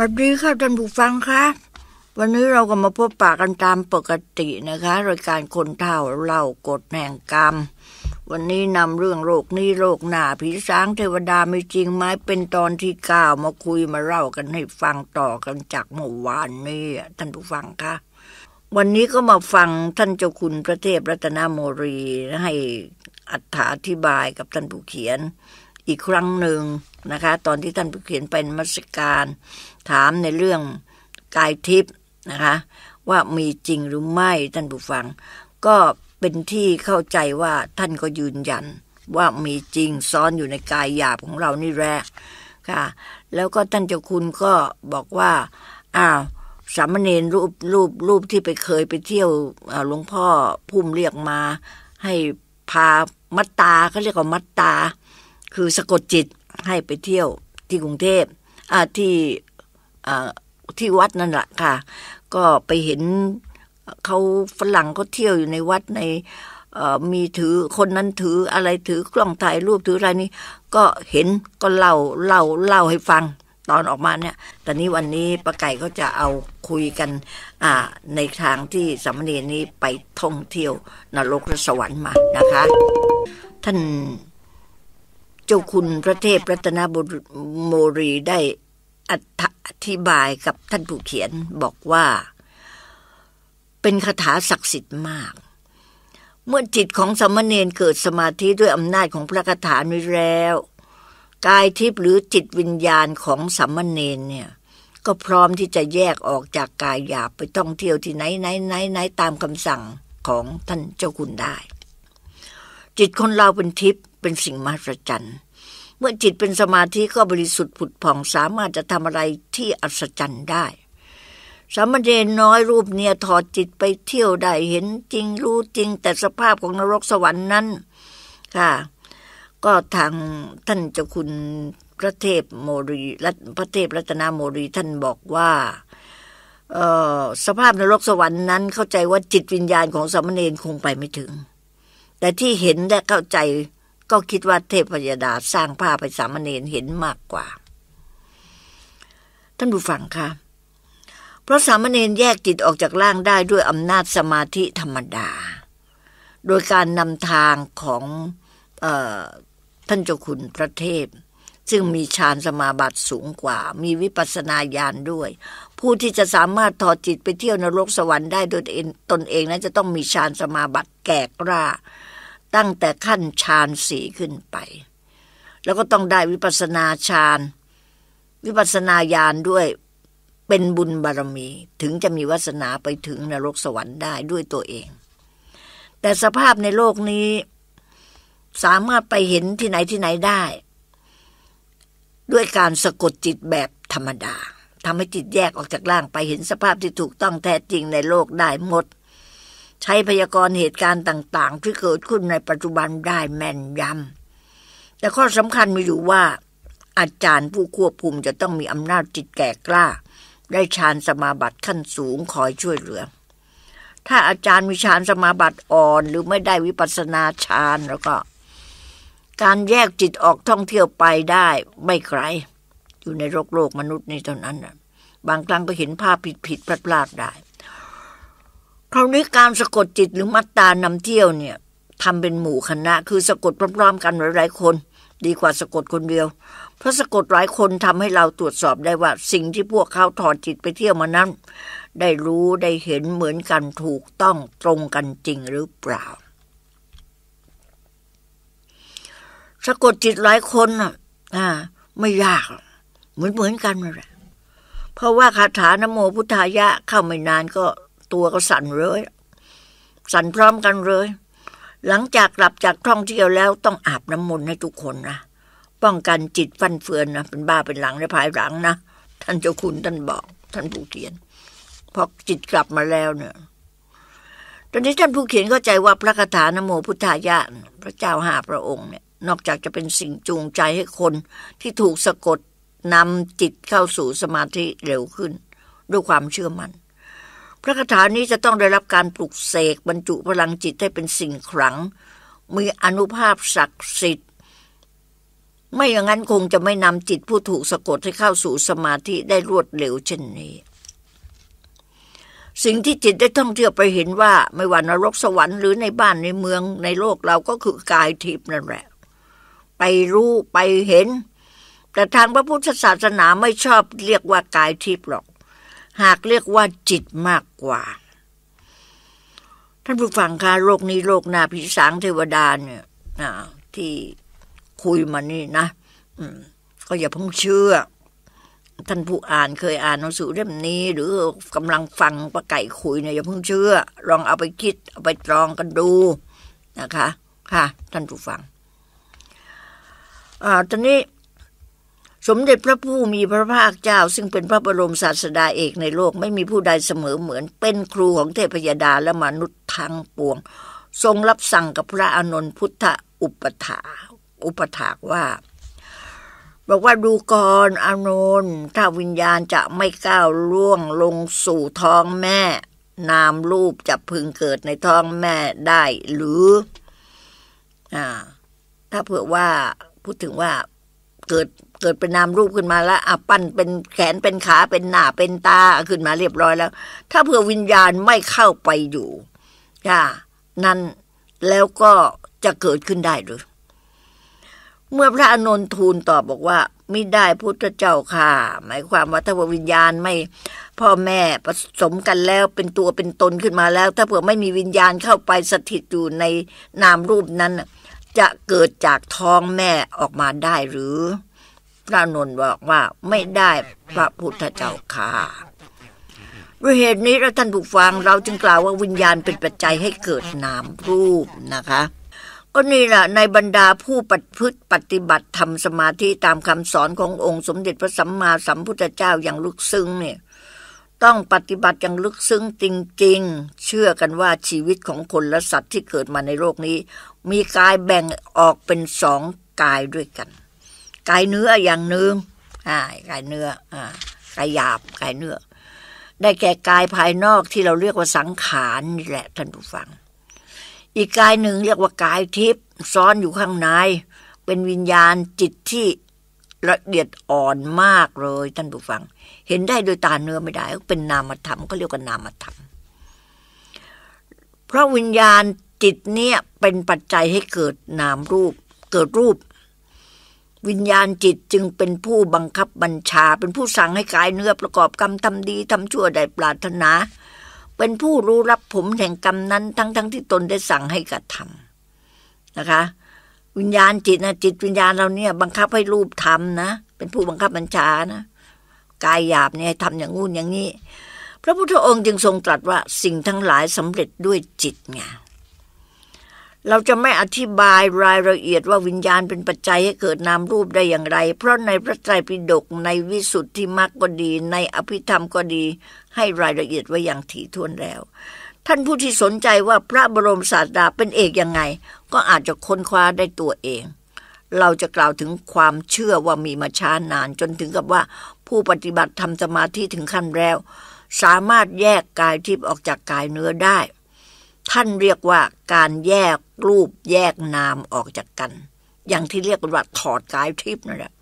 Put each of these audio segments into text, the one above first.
วัสดีค่ะท่านผู้ฟังครับวันนี้เราก็มาพบปะกันตามปกตินะคะรายการคนเท่าเล่ากฎแห่งกรรม วันนี้นำเรื่องโรคนี้โรคหนาผีสางเทวดาไม่จริงไหมเป็นตอนที่เก้ามาคุยมาเล่ากันให้ฟังต่อกันจากเมื่อวานนี้ท่านผู้ฟังคะวันนี้ก็มาฟังท่านเจ้าคุณพระเทพรัตนโมรีให้อัธาธิบายกับท่านผู้เขียนอีกครั้งหนึ่งนะคะ ตอนที่ท่านเขียนเป็นมัสการ ถามในเรื่องกายทิพย์นะคะว่ามีจริงหรือไม่ท่านผู้ฟัง ก็เป็นที่เข้าใจว่าท่านก็ยืนยันว่ามีจริงซ้อนอยู่ในกายหยาบของเรานี่แหละค่ะแล้วก็ท่านเจ้าคุณก็บอกว่าอ้าวสามเณรรูปรูปรูปที่ไปเคยไปเที่ยวหลวงพ่อพุ่มเรียกมา ให้พามัตตาเขาเรียกว่ามัตตาคือสะกดจิตให้ไปเที่ยวที่กรุงเทพที่ที่วัดนั่นแหละค่ะ ก็ไปเห็นเขาฝรั่งเขาเที่ยวอยู่ในวัดใน มีถือคนนั้นถืออะไรถือกล้องถ่ายรูป ถืออะไรนี่ก็เห็นก็เล่าเล่าเล่าให้ฟังตอนออกมาเนี่ยตอนนี้วันนี้ป้าไก่ก็จะเอาคุยกันในทางที่สามเณรนี้ไปท่องเที่ยวนรกและสวรรค์มานะคะ ท่านเจ้าคุณพระเทพรัตนบุรโมรีได้อธิบายกับท่านผู้เขียนบอกว่าเป็นคาถาศักดิ์สิทธิ์มาก เมื่อจิตของสมณเณรเกิดสมาธิด้วยอำนาจของพระคาถานี้แล้ว กายทิพย์หรือจิตวิญญาณของสมณเณรเนี่ยก็พร้อมที่จะแยกออกจากกายหยาบไปท่องเที่ยวที่ไหนไหนไหนไหนตามคำสั่งของท่านเจ้าคุณได้ จิตคนเราเป็นทิพย์เป็นสิ่งมหัศจรรย์ เมื่อจิตเป็นสมาธิก็บริสุทธิ์ผุดผ่อง สามารถจะทำอะไรที่อัศจรรย์ได้สามเณรน้อยรูปเนี่ยถอดจิตไปเที่ยวได้เห็น จริงรู้จริง แต่สภาพของนรกสวรรค์นั้นค่ะ ก็ทางท่านเจ้าคุณพระเทพโมรีพระเทพรัตนโมรีท่านบอกว่าสภาพนรกสวรรค์นั้น เข้าใจว่าจิตวิญญาณของสามเณรคงไปไม่ถึง แต่ที่เห็นและเข้าใจก็คิดว่าเทพยดาสร้างภาพไปสามเณรเห็นมากกว่า ท่านผู้ฟังคะเพราะสามเณรแยกจิตออกจากร่างได้ด้วยอำนาจสมาธิธรรมดา โดยการนำทางของออท่านเจ้าคุณพระเทพซึ่งมีฌานสมาบัติสูงกว่า มีวิปัสสนาญาณด้วย ผู้ที่จะสามารถถอดจิตไปเที่ยวนรกสวรรค์ได้ โดยตนเองนั้นจะต้องมีฌานสมาบัติแก่กล้าตั้งแต่ขั้นฌานสี่ขึ้นไป แล้วก็ต้องได้วิปัสนาฌานวิปัสนาญาณด้วยเป็นบุญบารมี ถึงจะมีวาสนาไปถึงนรกสวรรค์ได้ด้วยตัวเอง แต่สภาพในโลกนี้สามารถไปเห็นที่ไหนที่ไหนได้ ด้วยการสะกดจิตแบบธรรมดาทำให้จิตแยกออกจากร่างไปเห็นสภาพที่ถูกต้องแท้จริงในโลกได้หมดใช้พยากรณ์เหตุการณ์ต่าง ๆ ที่เกิดขึ้นในปัจจุบันได้แม่นยำแต่ข้อสำคัญมีอยู่ว่าอาจารย์ผู้ควบคุมจะต้องมีอำนาจจิตแก่กล้า ได้ฌานสมาบัติขั้นสูงคอยช่วยเหลือ ถ้าอาจารย์มีฌานสมาบัติอ่อนหรือไม่ได้วิปัสสนาฌานแล้วก็ การแยกจิตออกท่องเที่ยวไปได้ไม่ไกล อยู่ในโลกโลกมนุษย์ในตอนนั้นนะบางครั้งก็เห็นภาพผิดผิดพลาดพลาดได้คราวนี้การสะกดจิตหรือมัตตานำเที่ยวเนี่ยทำเป็นหมู่คณะคือสะกดพร้อมๆกันหลายๆคน ดีกว่าสะกดคนเดียวเพราะสะกดหลายคนทำให้เราตรวจสอบได้ว่าสิ่งที่พวกเขาถอดจิตไปเที่ยวมานั้นได้รู้ได้เห็นเหมือนกันถูกต้องตรงกันจริงหรือเปล่า สะกดจิตหลายคนอ่ะไม่ยาก เหมือนเหมือนกันน่แหละเพราะว่าคาถานโมพุทธายะเข้าไม่นานก็ตัวก็สั่นเลย สั่นพร้อมกันเลย หลังจากกลับจากท่องเที่ยวแล้วต้องอาบน้ำมนต์ให้ทุกคนนะ ป้องกันจิตฟันเฟือนนะ เป็นบ้าเป็นหลังในภายหลังนะ ท่านเจ้าคุณท่านบอก ท่านผู้เขียนพอจิตกลับมาแล้วเนี่ย ตอนนี้ท่านผู้เขียนเข้าใจว่าพระคาถานโมพุทธายะพระเจ้าหาพระองค์เนี่ย นอกจากจะเป็นสิ่งจูงใจให้คนที่ถูกสะกดนำจิตเข้าสู่สมาธิเร็วขึ้น ด้วยความเชื่อมัน่นพระคาถานี้จะต้องได้รับการปลุกเสกบรรจุพลังจิตให้เป็นสิ่งขลังมีอนุภาพศักดิ์สิทธิ์ ไม่อย่างนั้นคงจะไม่นำจิตผู้ถูกสะกดให้เข้าสู่สมาธิได้รวดเร็วเช่นนี้ สิ่งที่จิตได้ท่องเที่ยวไปเห็นว่า ไม่ว่านรกสวรรค์หรือในบ้านในเมืองในโลกเราก็คือกายทิพย์นั่นแหละ ไปรู้ไปเห็น แต่ทางพระพุทธศาสนาไม่ชอบเรียกว่ากายทิพย์หรอกหากเรียกว่า จิตมากกว่า ท่านผู้ฟังคะโลกนี้โลกนาพิสังเทวดาเนี่ยที่คุยมานี่นะก็อย่าเพิ่งเชื่อ ท่านผู้อ่าน เคยอ่านหนังสือเล่มนี้ หรือกำลังฟังประไก่คุยเนี่ยอย่าเพิ่งเชื่อลองเอาไปคิด เอาไปตรองกันดู นะคะ ค่ะ ท่านผู้ฟังอ่าตอนนี้สมเด็จพระผู้มีพระภาคเจ้า ซึ่งเป็นพระบรมศาสดาเอกในโลกไม่มีผู้ใดเสมอเหมือน เป็นครูของเทพยดาและมนุษย์ทั้งปวง ทรงรับสั่งกับพระอานนท์พุทธอุปถา อุปถากว่า บอกว่าดูกรออานนท์ถ้าวิญญาณจะไม่ก้าวล่วงลงสู่ท้องแม่ นามรูปจะพึงเกิดในท้องแม่ได้หรืออ่าถ้าเผื่อว่าพูดถึงว่าเกิดเกิดเป็นนามรูปขึ้นมาแล้วอ่ะปั้นเป็นแขนเป็น ขาเป็นหน้าเป็นตาขึ้นมาเรียบร้อยแล้ว ถ้าเผื่อวิญญาณไม่เข้าไปอยู่ ค่ะ นั้นแล้วก็จะเกิดขึ้นได้หรือ เมื่อพระอนนททูลตอบบอกว่า ไม่ได้พุทธเจ้าค่ะ หมายความว่าถ้าวิญญาณไม่พ่อแม่ผสมกันแล้วเป็นตัวเป็นตนขึ้นมาแล้ว ถ้าเผื่อไม่มีวิญญาณเข้าไปสถิตอยู่ในนามรูปนั้นจะเกิดจากท้องแม่ออกมาได้หรือพระนนท์บอกว่าไม่ได้พระพุทธเจ้าค่ะด้วยเหตุนี้เราท่านผู้ฟังเราจึงกล่าวว่าวิญญาณเป็นปัจจัยให้เกิดนามรูปนะคะ ก็นี่แหละในบรรดาผู้ปฏิพฤติปฏิบัติทำสมาธิตามคำสอนขององค์สมเด็จพระสัมมาสัมพุทธเจ้าอย่างลึกซึ้งเนี่ยต้องปฏิบัติอย่างลึกซึ้งจริงๆ เชื่อกันว่าชีวิตของคนและสัตว์ที่เกิดมาในโลกนี้ มีกายแบ่งออกเป็นสองกายด้วยกัน กายเนื้ออย่างหนึ่งกายเนื้ออ่ากายหยาบกายเนื้อ ได้แก่กายภายนอกที่เราเรียกว่าสังขารนี่แหละ ท่านผู้ฟัง อีกกายหนึ่งเรียกว่ากายทิพย์ซ้อนอยู่ข้างใน เป็นวิญญาณจิตที่ละเอียดอ่อนมากเลยท่านผู้ฟังเห็นได้โดยตาเนื้อไม่ได้เป็นนามธรรมก็เรียกกันนามธรรม เพราะวิญญาณจิตเนี่ยเป็นปัจจัยให้เกิดนามรูป เกิดรูป วิญญาณจิตจึงเป็นผู้บังคับบัญชา เป็นผู้สั่งให้กายเนื้อประกอบกรรมทำดีทำชั่วได้ปรารถนา เป็นผู้รู้รับผมแห่งกรรมนั้นทั้งทั้งที่ตนได้สั่งให้กระทำนะคะ วิญญาณจิตนะจิตวิญญาณเราเนี่ยบังคับให้รูปทำนะเป็นผู้บังคับบัญชานะกายหยาบเนี่ยทำอย่างงู้นอย่างนี้ พระพุทธองค์จึงทรงตรัสว่าสิ่งทั้งหลายสำเร็จด้วยจิตไง เราจะไม่อธิบายรายละเอียดว่าวิญญาณเป็นปัจจัยให้เกิดนามรูปได้อย่างไร เพราะในพระไตรปิฎกในวิสุทธิมรรคก็ดีในอภิธรรมก็ดีให้รายละเอียดไว้อย่างถี่ถ้วนแล้ว ท่านผู้ที่สนใจว่าพระบรมศาสดาเป็นเอกยังไง ก็อาจจะค้นคว้าได้ตัวเอง เราจะกล่าวถึงความเชื่อว่ามีมาช้านานจนถึงกับว่าผู้ปฏิบัติทำสมาธิถึงขั้นแล้ว สามารถแยกกายทิพย์ออกจาก กายเนื้อได้ ท่านเรียกว่าการแยกรูปแยกนามออกจากกัน อย่างที่เรียกว่าถอดกายทิพย์นั่นแหละ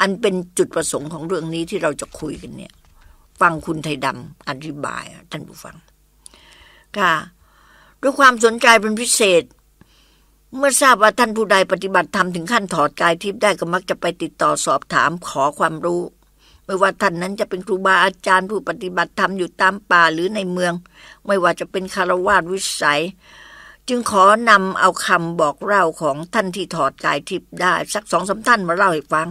อันเป็นจุดประสงค์ของเรื่องนี้ที่เราจะคุยกันเนี่ย ฟังคุณไทยดำ อธิบาย ท่านผู้ฟัง ค่ะ ด้วยความสนใจเป็นพิเศษ เมื่อทราบว่าท่านผู้ใดปฏิบัติธรรมถึงขั้นถอดกายทิพย์ได้ก็มักจะไปติดต่อสอบถามขอความรู้ไม่ว่าท่านนั้นจะเป็นครูบาอาจารย์ผู้ปฏิบัติธรรมอยู่ตามป่าหรือในเมือง ไม่ว่าจะเป็นคารวาสวิสัยจึงขอนำเอาคำบอกเล่าของท่านที่ถอดกายทิพย์ได้ สักสองสาท่านมาเล่าให้ฟัง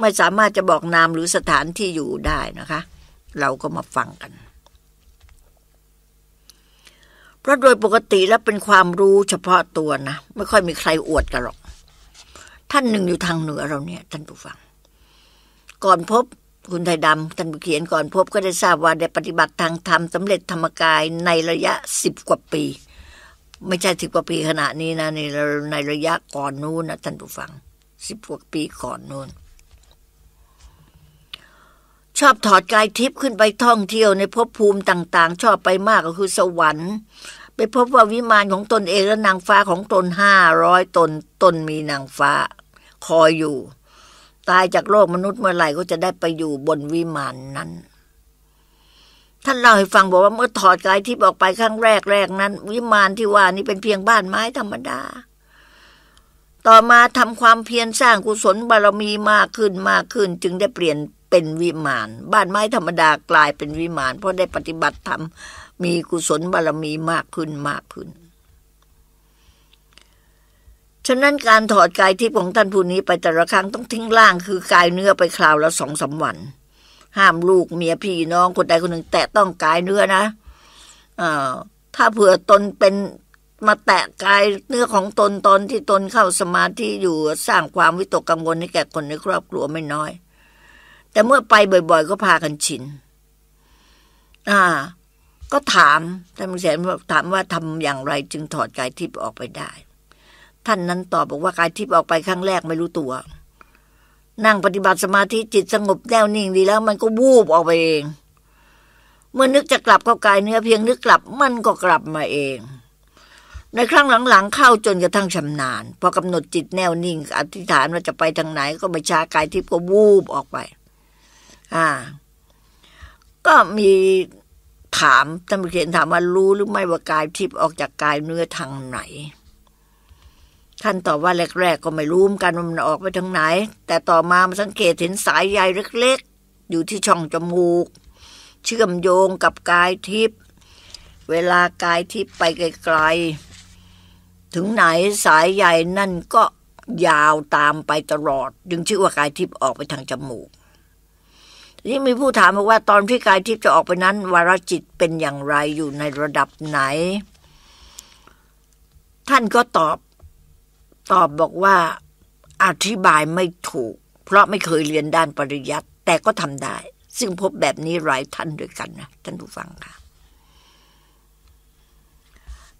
ไม่สามารถจะบอกนามหรือสถานที่อยู่ได้นะคะ เราก็มาฟังกัน เพราะโดยปกติแล้วเป็นความรู้เฉพาะตัวนะไม่ค่อยมีใครอวดกันหรอก ท่านหนึ่งอยู่ทางเหนือเราเนี่ย ท่านผู้ฟังก่อนพบคุณไทยดำ ท่านผู้เขียนก่อนพบก็ได้ทราบว่าได้ปฏิบัติทางธรรมสำเร็จธรรมกายในระยะสิบกว่าปี ไม่ใช่สิบกว่าปีขณะนี้นะ ในในระยะก่อนนู้นนะท่านผู้ฟังสิบกว่าปีก่อนนู้น ชอบถอดกายทิพย์ขึ้นไปท่องเที่ยวในภพภูมิต่าง ๆ ชอบไปมากก็คือสวรรค์ ไปพบว่าวิมานของตนเองและนางฟ้าของตนห้าร้อยตนตนมีนางฟ้าคอยอยู่ตายจากโลกมนุษย์เมื่อไหร่ก็จะได้ไปอยู่บนวิมานนั้น ท่านเล่าให้ฟังบอกว่าเมื่อถอดกายที่ออกไปครั้งแรกแรกนั้น วิมานที่ว่านี้เป็นเพียงบ้านไม้ธรรมดา ต่อมาทำความเพียรสร้างกุศลบารมีมากขึ้นมากขึ้น จึงได้เปลี่ยนเป็นวิมาน บ้านไม้ธรรมดากลายเป็นวิมาน เพราะได้ปฏิบัติธรรมมีกุศลบารมีมากขึ้นมากขึ้นฉะนั้นการถอดกายทิพย์ของท่านผู้นี้ไปแต่ละครั้งต้องทิ้งร่างคือกายเนื้อไปคราวละสองสาวันห้ามลูกเมียพี่น้องคนใดคนหนึ่งแตะต้องกายเนื้อนะอถ้าเผื่อตนเป็นมาแตะกายเนื้อของตนตอนที่ตนเข้าสมาธิอยู่สร้างความวิตกกังวลให้แก่คนในครอบครัวไม่น้อย แต่เมื่อไปบ่อย ๆ ก็พากันชินอ่า ก็ถามท่านผู้เสนถามว่าทำอย่างไรจึงถอดกายทิพย์ออกไปได้ท่านนั้นตอบบอกว่ากายทิพย์ออกไปครั้งแรกไม่รู้ตัว นั่งปฏิบัติสมาธิจิตสงบแน่วนิ่งดีแล้ว มันก็วูบออกไปเอง เมื่อนึกจะกลับเข้ากายเนื้อเพียงนึกกลับมันก็กลับมาเอง ในครั้งหลัง ๆ เข้าจนกระทั่งชำนาญพอกำหนดจิตแน่วนิ่ง อธิษฐานว่าจะไปทางไหน ก็ไปชากายทิพย์ก็วูบออกไป อ่าก็มีถามท่านเขียนถามว่ารู้หรือไม่ว่ากายทิพย์ออกจากกายเนื้อทางไหนท่านตอบว่าแรกๆก็ไม่รู้กันมันออกไปทางไหน แต่ต่อมามาสังเกตเห็นสายใยเล็กๆ อยู่ที่ช่องจมูก เชื่อมโยงกับกายทิพย์เวลากายทิพย์ไปไกล ๆ ถึงไหนสายใยนั่นก็ยาวตามไปตลอด จึงชื่อว่ากายทิพย์ออกไปทางจมูกนี่มีผู้ถามบอกว่าตอนที่กายทิพย์จะออกไปนั้น วารจิตเป็นอย่างไรอยู่ในระดับไหน ท่านก็ตอบตอบบอกว่าอธิบายไม่ถูก เพราะไม่เคยเรียนด้านปริยัติแต่ก็ทำได้ ซึ่งพบแบบนี้หลายท่านด้วยกันนะท่านผู้ฟังค่ะ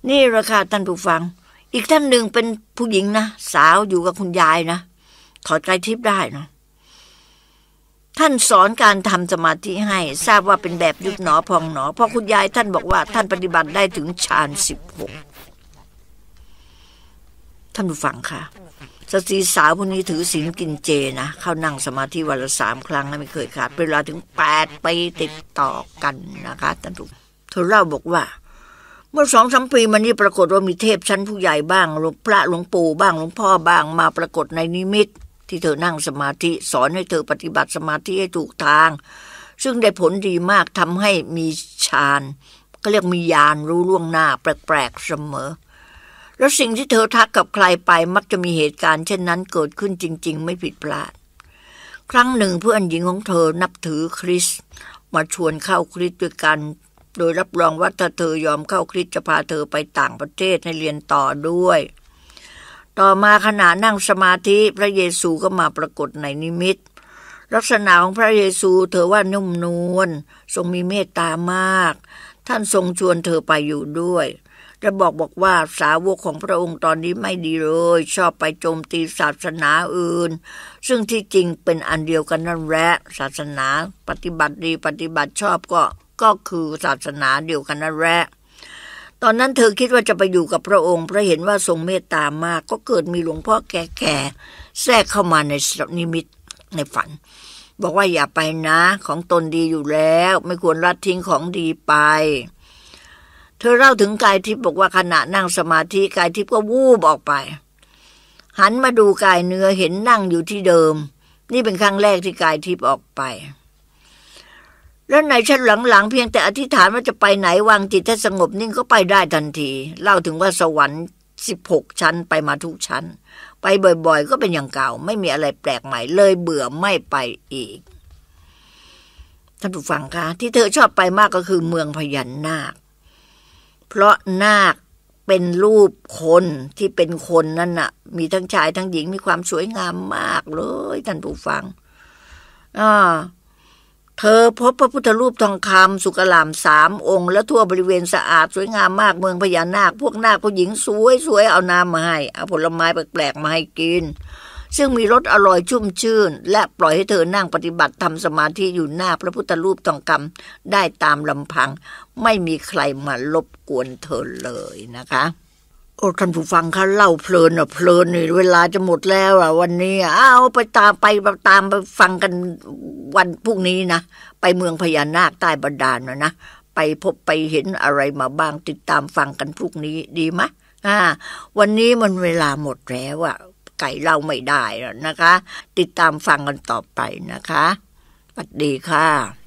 นี่ราคาท่านผู้ฟัง อีกท่านหนึ่งเป็นผู้หญิงนะสาวอยู่กับคุณยายนะถอดกายทิพย์ได้นะท่านสอนการทำสมาธิให้ ทราบว่าเป็นแบบยุบหนอพองหนอเพราะคุณยายท่านบอกว่า ท่านปฏิบัติได้ถึงฌานสิบหกท่านผู้ฟังค่ะ สตรีสาวคนนี้ถือศีลกินเจนะ เข้านั่งสมาธิ วันละสามครั้งไม่เคยขาด เป็นเวลาถึงแปดปีติดต่อกันนะคะท่านผู้เธอเล่าบอกว่า เมื่อสองสามปีมานี้ปรากฏว่ามีเทพชั้นผู้ใหญ่บ้างหลวงพระหลวงปู่บ้าง หลวงพ่อบ้างมาปรากฏในนิมิต ที่เธอนั่งสมาธิ สอนให้เธอปฏิบัติสมาธิให้ถูกทาง ซึ่งได้ผลดีมากทำให้มีฌานก็เรียกมียานรู้ล่วงหน้าแปลกๆเสมอแล้วสิ่งที่เธอทักกับใครไปมักจะมีเหตุการณ์เช่นนั้นเกิดขึ้นจริงๆ ไม่ผิดพลาด ครั้งหนึ่งเพื่อนหญิงของเธอนับถือคริสมาชวนเข้าคริสด้วยกันโดยรับรองว่าถ้าเธอยอมเข้าคริสจะพาเธอไปต่างประเทศให้เรียนต่อด้วย ต่อมาขณะนั่งสมาธิพระเยซูก็มาปรากฏในนิมิตลักษณะของพระเยซูเธอว่านุ่มนวล ทรงมีเมตตามาก ท่านทรงชวนเธอไปอยู่ด้วยจะบอกบอกว่าสาวกของพระองค์ตอนนี้ไม่ดีเลย ชอบไปโจมตีศาสนาอื่น ซึ่งที่จริงเป็นอันเดียวกันนั่นแหละศาสนาปฏิบัติดีปฏิบัติชอบก็ก็คือศาสนาเดียวกันนั่นแหละตอนนั้นเธอคิดว่าจะไปอยู่กับพระองค์ เพราะเห็นว่าทรงเมตตามากก็เกิดมีหลวงพ่อแก่ๆแทรกเข้ามาในสนิมิตในฝัน บอกว่าอย่าไปนะของตนดีอยู่แล้วไม่ควรละทิ้งของดีไปเธอเล่าถึงกายทิพย์บอกว่าขณะนั่งสมาธิกายทิพย์ก็วูบออกไป หันมาดูกายเนื้อเห็นนั่งอยู่ที่เดิมนี่เป็นครั้งแรกที่กายทิพย์ออกไป แล้วในชั้นหลังๆเพียงแต่อธิษฐานว่าจะไปไหนวาง จิตให้สงบนิ่งก็ไปได้ทันที เล่าถึงว่าสวรรค์สิบหกชั้นไปมาทุกชั้น ไปบ่อยๆก็เป็นอย่างเก่าไม่มีอะไรแปลกใหม่เลยเบื่อไม่ไปอีกท่านผู้ฟังคะที่เธอชอบไปมากก็คือเมืองพญานาคเพราะนาคเป็นรูปคนที่เป็นคนนั่นน่ะ มีทั้งชายทั้งหญิงมีความสวยงามมากเลย ท่านผู้ฟังอ่าเธอพบพระพุทธรูปทองคำสุกลามสามองค์และทั่วบริเวณสะอาด สวยงามมากเมืองพญานาค พวกนาคผู้หญิงสวยสวยเอาน้ำมาให้เอาผลไม้แปลกๆมาให้กินซึ่งมีรสอร่อยชุ่มชื่น และปล่อยให้เธอนั่งปฏิบัติทำสมาธิอยู่หน้าพระพุทธรูปทองคำได้ตามลำพัง ไม่มีใครมารบกวนเธอเลยนะคะ โอ้ท่านผู้ฟังคะเล่าเพลินอ่ะเพลินนี่เวลาจะหมดแล้วอ่ะ วันนี้เอาไปตาม ไปตาม ไปฟังกันวันพรุ่งนี้นะ ไปเมืองพญานาคใต้บันดาลนะนะ ไปพบไปเห็นอะไรมาบ้างติดตามฟังกันพรุ่งนี้ดีไหมอ่าวันนี้มันเวลาหมดแล้วอ่ะไก่เราไม่ได้แล้วนะคะ ติดตามฟังกันต่อไปนะคะสวัสดีค่ะ